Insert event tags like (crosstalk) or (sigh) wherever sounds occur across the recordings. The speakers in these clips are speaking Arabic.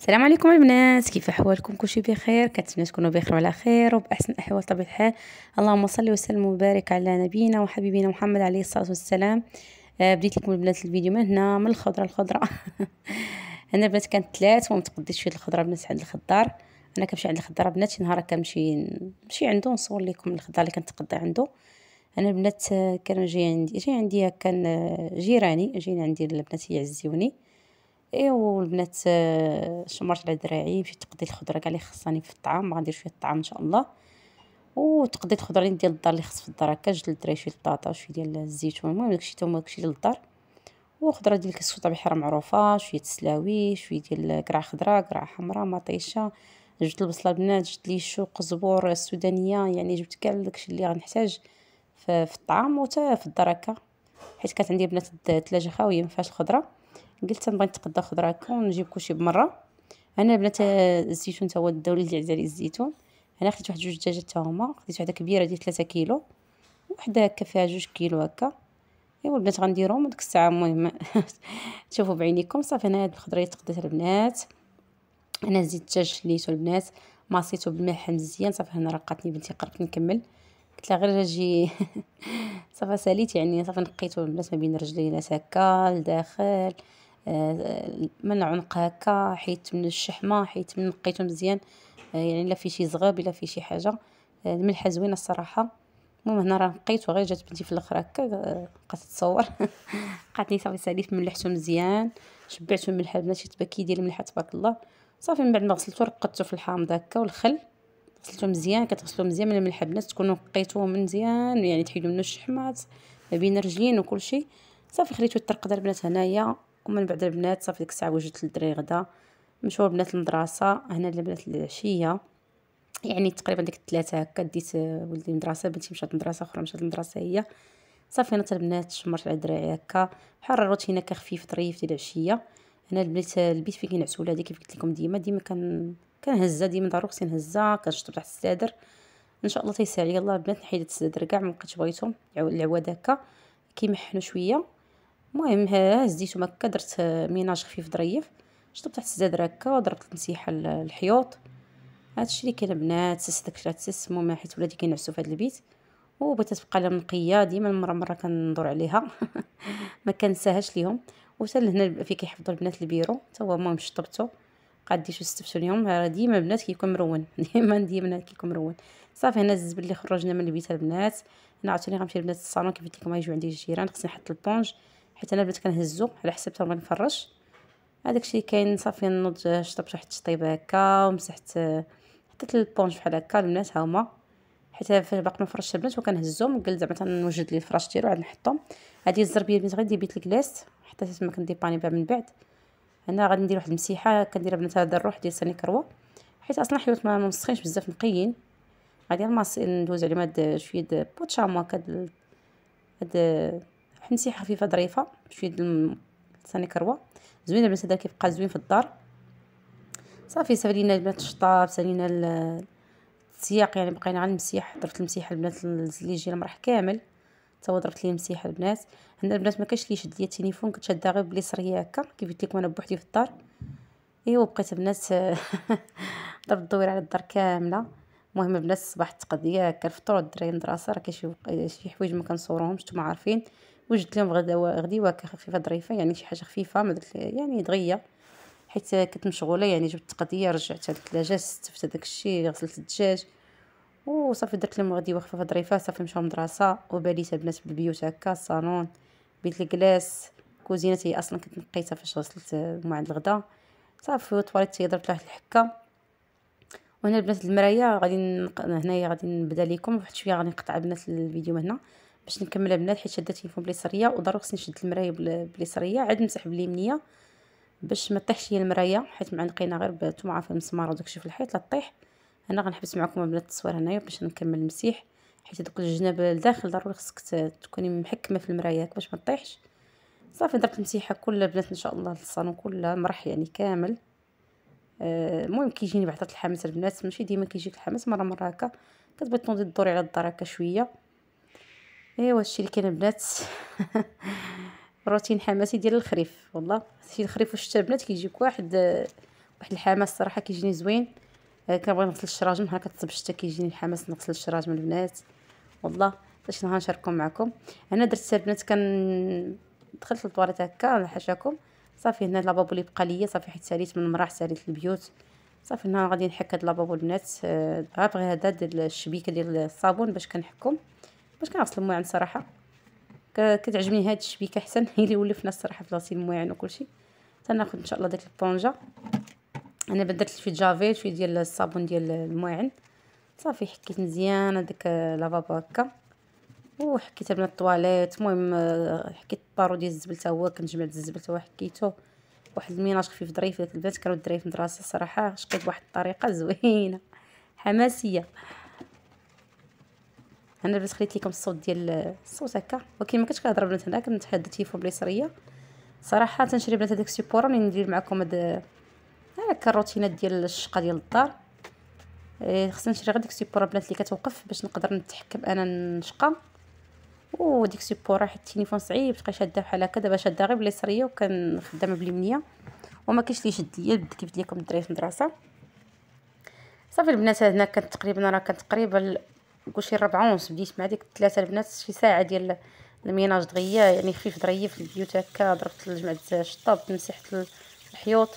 السلام عليكم البنات كيف احوالكم كلشي بخير كنتمنى تكونوا بخير وعلى خير وباحسن احوال طبيعي الحال اللهم صل وسلم وبارك على نبينا وحبيبنا محمد عليه الصلاه والسلام آه، بديت لكم البنات الفيديو من هنا من الخضره الخضره (laughs) انا البنات كانت ثلاث وما تقديتش فيه الخضره بنات عند الخضار انا كنمشي عند الخضار البنات شي نهار كنمشي نمشي عنده نصور لكم الخضار اللي كنتقضى عنده انا البنات آه، كانوا جاي عندي جاي عندي كان آه، جيراني جايين عندي البنات يعزيوني ايوا البنات آه، شمرت على دراعي مشيت تقضي الخضره كاع اللي خصاني في الطعام غندير شويه الطعام ان شاء الله وتقضي الخضره اللي ديال الدار اللي خص في الدار هكا جبت للدراري شويه البطاطا وشويه ديال الزيتون المهم داكشي تا هو داكشي ديال الدار وخضره ديال الكسكسو بحيره معروفه شويه السلاوي شويه ديال كراع خضراء كراع حمراء مطيشه جبت البصله البنات جبت لي الشو قزبور السودانيه يعني جبت كاع داكشي اللي غنحتاج في الطعام وتا في الدار هكا حيت كانت عندي بنات الثلاجه خاويه ما فيهاش الخضره قلت نبغي نتقدى خضره هكا ونجيب كلشي بمره انا البنات الزيتون تا هو الدولي عزالي الزيتون انا خديت واحد جوج دجاجات تا هما خديت واحده كبيره ديال 3 كيلو وحده هكا فيها جوج كيلو هكا ايوا البنات غنديرهم وديك الساعه المهم تشوفوا (laughs) بعينيكم صافي هنا هاد الخضره تقدات البنات انا زيت الدجاج شليته البنات ماسيته بالملح مزيان صافي هنا رقاتني بنتي قربت نكمل قلت لها غير اجي (laughs) صافي ساليت يعني صافي نقيته البنات ما بين رجلينا هكا لداخل آه، من عنق هكا حيت من الشحمه حيت من نقيتو مزيان آه، يعني لا فيه شي زغاب لا فيه شي حاجه آه، الملحه زوينه الصراحه المهم هنا راه نقيت وغير جات بنتي في الاخر هكا بقات تصور (laughs) قالت صافي ساليت ملحتو مزيان شبعته الملحه البنات تبكي كيدير الملحه تبارك الله صافي من بعد ما غسلته رقدته في الحامض هكا والخل غسلته مزيان كتغسلو مزيان من الملحه البنات تكونوا نقيتوه مزيان يعني تحيدوا منه الشحمات ما بين الرجلين وكلشي صافي خليته يترقد البنات هنايا ومن بعد البنات صافي ديك الساعه وجدت الدراري غدا مشاو البنات للمدرسه هنا البنات العشيه يعني تقريبا ديك الثلاثه هكا ديت آه، ولدي المدرسه بنتي مشات المدرسه اخرى مشات المدرسه هي صافي انا البنات شمرت على دراعي هكا بحال الروتين خفيف طريف ديال العشيه هنا البنات آه، البيت فين كينعسوا ولادي كيف قلت لكم ديما ديما كان كنهزها ديما ضروري خصني نهزها كنشطب تحت السادر ان شاء الله تيسهل يلا البنات نحيد السادر كاع ما بقيتش بغيتهم العواد هكا كيمحنوا شويه المهم ها هزيتو ما درت آه، ميناج خفيف ظريف شطبت تحت الزاد هكا وضربت المسيحه الحيوط هادشي اللي كاين البنات سس داكشي راه تسس المهم حيت ولادي كينعسو في هاد البيت وبغيت تبقى لهم نقيه ديما مره مره كندور عليها (laughs) ما كنساهاش ليهم وحتى لهنا في كيحفظوا البنات البيرو حتى هو المهم شطبته قاديش وستفتو اليوم راه ديما البنات كيكون مرون (laughs) ديما ديما كيكون مرون صافي هنا الزبل اللي خرجنا من البيت البنات انا عاوتاني غنمشي البنات الصالون كيف قلت لكم يجيو عندي الجيران خصني نحط البونج حيت انا بديت كنهزو على حسب حتى ما نفرش هذاك الشيء كاين صافي نوض آه، شطبت واحد الشطيبه هكا ومسحت آه، حطيت البونج بحال هكا البنات ها هما حيت فاش باقي ما فرشت البنات وكنهزهم قلت زعما تنوجد لي الفراش ديالو عاد نحطهم هذه الزربيه البنات غير بيت الكلاس حتى تما كنديباني بها من بعد هنا غادي ندير واحد المسيحه كنديرها بنات هذا الروح ديال ساني كروا حيت اصلا حيوت ما مسخينش بزاف نقيين غادي ندوز عليهم هاد شويه د بوتشامو هكا هاد حمصي خفيفه ظريفه بشويه ديال لساني كروه زوين البنات هذا كيبقى زوين في الدار صافي سالينا البنات الشطاب سالينا السياق يعني بقينا على المسيح درت المسيح البنات اللي يجي المرح كامل تا ضربت ليه المسيح البنات هنا البنات ما كاينش لي شد ليا التليفون كنت شاده غير بلي هكا كيف قلت لكم انا بوحدي في الدار ايوا بقيت البنات (laughs) ضربت الدور على الدار كامله المهم البنات الصباح التقضيه هكا الفطور الدراري المدرسه راه كاين شي حوايج ما كنصورهمش نتوما عارفين وجدت لهم غدا غدي واكا خفيفه ظريفه يعني شي حاجه خفيفه ما درت يعني دغيا حيت كنت مشغوله يعني جبت رجعت هذيك للثلاجه استفدت داك الشيء غسلت الدجاج وصافي درت لهم غديوه خفيفه ظريفه صافي مشاو مدرسه وباليت البنات بالبيوت هكا الصالون بيت الكلاس كوزينتي اصلا كنت نقيتها فاش غسلت موعد الغدا صافي طواليت درت واحد الحكه وهنا البنات المرايه غادي هنايا غادي نبدا لكم واحد شويه غادي نقطع البنات الفيديو من هنا باش نكمل البنات حيت شاده التليفون باليسريه وضروري خصني نشد المرايه باليسريه عاد نمسح باليمنيه باش ما طيحش ليا المرايه حيت معنقينا غير بالتومعه في المسمار وداكشي في الحيط لا طيح انا غنحبس معكم البنات التصوير هنايا باش نكمل المسيح حيت دوك الجناب الداخل ضروري خصك تكوني محكمه في المرايات باش ما طيحش صافي درت المسيحه كل البنات ان شاء الله الصالون كله مرح يعني كامل آه، المهم كيجيني بعضات الحماس البنات ماشي ديما كيجيك الحماس مره مره هكا كتبغي تنوضي دوري على الدار هكا شويه ايوا هادشي اللي كاين البنات (laughs) روتين حماسي ديال الخريف والله شي الخريف وشتا البنات كيجيك واحد واحد الحماس صراحه كيجيني زوين آه، كنبغي نغسل الشراجم هكا كتصب الشتا كيجيني الحماس نغسل الشراجم البنات والله باش نهار نشارككم معكم انا درت البنات كان دخلت للطواليت هكا حاشاكم صافي هنا لابابو اللي بقى ليا صافي حيت ساليت من المراح ساليت البيوت صافي هنا غادي نحك هاد لابابو البنات غير آه، بغي هذا ديال الشبيكه ديال الصابون باش كنحكم باش كنغسل المواعن صراحه كتعجبني هاد الشبيكه احسن هي (laughs) اللي ولفنا الصراحه في غسيل المواعن وكلشي تناخد ان شاء الله ديك البونجا انا بدلت شويه جافيل شويه ديال الصابون ديال المواعن صافي حكيت مزيان داك لافابو هكا وحكيت من الطواليت المهم آه، حكيت بارو ديال الزبل حتى هو كنجمع الزبل هو حكيتو واحد الميناج خفيف ظريف داك البنات كانوا الدراري في المدرسه الصراحه شقيت بواحد الطريقه زوينه حماسيه انا بس خليت لكم الصوت ديال الصوت هكا ولكن ما كنتش كنهضر بنات هنا كنتحدى التليفون باليسريه صراحه تنشري بنات هذاك السيبورا ملي ندير معكم هاد هكا الروتينات ديال الشقه ديال الدار إيه، خصني نشري غير ديك السيبورا بنات اللي كتوقف باش نقدر نتحكم انا نشقى وديك السيبورا حيت التليفون صعيب تبقى شاده بحال هكا دابا شاده غير باليسريه وكنخدمها باليمنيه وما كاينش لي يشد ليا كيف ليكم الدراري في المدرسه صافي البنات هنا كانت تقريبا راه كانت تقريبا كلشي شي ربعة ونص بديت مع ديك ثلاثة البنات شي ساعة ديال الميناج دغيا يعني خفيف دغيا في البيوت هكا ضربت جمعت الشطاب مسحت الحيوط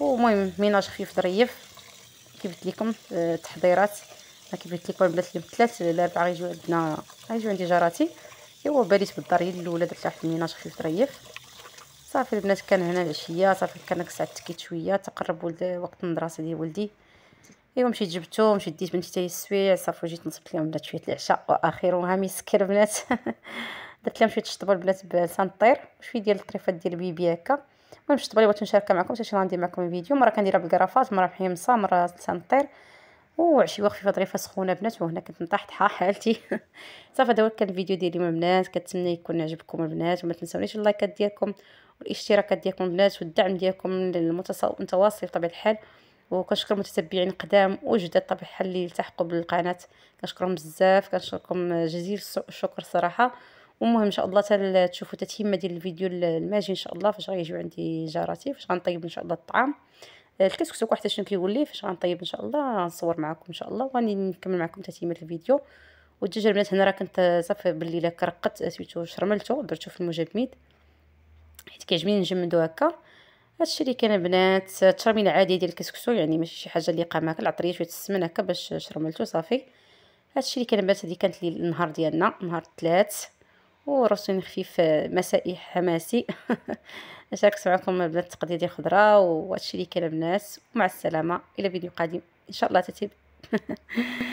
ومهم ميناج خفيف ظريف كيف قلت لكم التحضيرات آه، ما قلت لكم البنات اللي مثلات الاربعه غيجيو عندنا غيجيو عندي جاراتي ايوا بديت بالدار ديال اللولة درت واحد الميناج خفيف ظريف صافي البنات كان هنا العشيه صافي كان ساعه تكيت شويه تقرب ولد وقت المدرسه ديال ولدي ايوا مشيت مشيت ديت بنتي تاي السويع صافي جيت نصبت لهم بنات شويه العشاء واخرها مسكر بنات (laughs) درت لهم شويه الشطبه البنات بسانطير شويه ديال الطريفات ديال بيبي هكا المهم الشطبه اللي بغيت نشاركها معكم حتى غندير معكم الفيديو مره كنديرها بالكرافات مره بحمصه مره سانطير وعشيوه خفيفه ظريفه سخونه بنات وهنا كنت مطحطحه حالتي (laughs) صافي هذا هو كان الفيديو ديالي مع البنات كنتمنى يكون عجبكم البنات وما تنساونيش اللايكات ديالكم والاشتراكات ديالكم البنات والدعم ديالكم للمتواصل بطبيعه الحال وكنشكر متتبعين قدام وجداد طبعا اللي التحقوا بالقناه كنشكرهم بزاف كنشكركم جزيل الشكر صراحه المهم ان شاء الله حتى تشوفوا تتهمه ديال الفيديو الماجي ان شاء الله فاش غيجيو عندي جاراتي فاش غنطيب ان شاء الله الطعام آه، الكسكسو واحد شنو كيقول لي فاش غنطيب ان شاء الله غنصور معكم ان شاء الله وغادي نكمل معكم تتهمه الفيديو والدجاج البنات هنا راه كنت صافي بالليله كرقت سميتو شرملته درتو في المجمد حيت كيعجبني نجمدو هكا هادشي اللي كان البنات الترميله العادي ديال الكسكسو يعني ماشي شي حاجه اللي قام هكا عطريه شويه السمن هكا باش شرملتو صافي هادشي اللي كان البنات هذه كانت لي النهار ديالنا نهار الثلاث وروتين خفيف مسائي حماسي (laughs) شاركت معكم البنات التقديه ديال الخضره وهادشي اللي كان البنات ومع السلامه الى فيديو قادم ان شاء الله تتب (laughs)